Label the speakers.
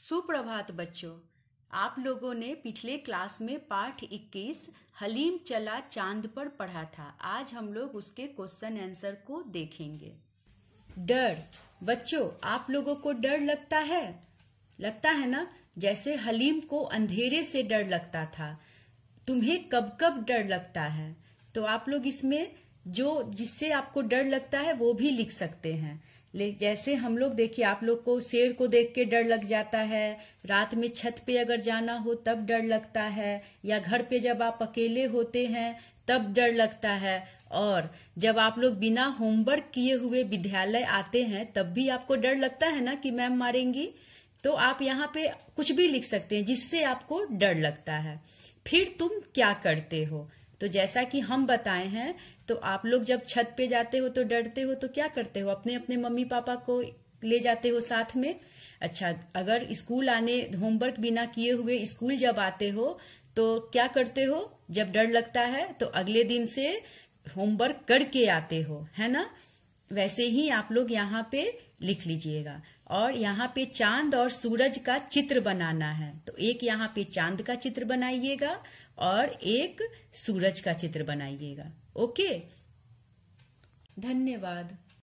Speaker 1: सुप्रभात बच्चों आप लोगों ने पिछले क्लास में पाठ 21 हलीम चला चांद पर पढ़ा था आज हम लोग उसके क्वेश्चन आंसर को देखेंगे डर बच्चों आप लोगों को डर लगता है लगता है ना जैसे हलीम को अंधेरे से डर लगता था तुम्हें कब कब डर लगता है तो आप लोग इसमें जो जिससे आपको डर लगता है वो भी लिख सकते हैं ले जैसे हम लोग देखिए आप लोग को शेर को देख के डर लग जाता है रात में छत पे अगर जाना हो तब डर लगता है या घर पे जब आप अकेले होते हैं तब डर लगता है और जब आप लोग बिना होमवर्क किए हुए विद्यालय आते हैं तब भी आपको डर लगता है ना कि मैम मारेंगी तो आप यहाँ पे कुछ भी लिख सकते हैं जिससे आपको डर लगता है फिर तुम क्या करते हो तो जैसा कि हम बताए हैं तो आप लोग जब छत पे जाते हो तो डरते हो तो क्या करते हो अपने अपने मम्मी पापा को ले जाते हो साथ में अच्छा अगर स्कूल आने होमवर्क बिना किए हुए स्कूल जब आते हो तो क्या करते हो जब डर लगता है तो अगले दिन से होमवर्क करके आते हो है ना वैसे ही आप लोग यहाँ पे लिख लीजिएगा और यहाँ पे चांद और सूरज का चित्र बनाना है तो एक यहाँ पे चांद का चित्र बनाइएगा और एक सूरज का चित्र बनाइएगा ओके धन्यवाद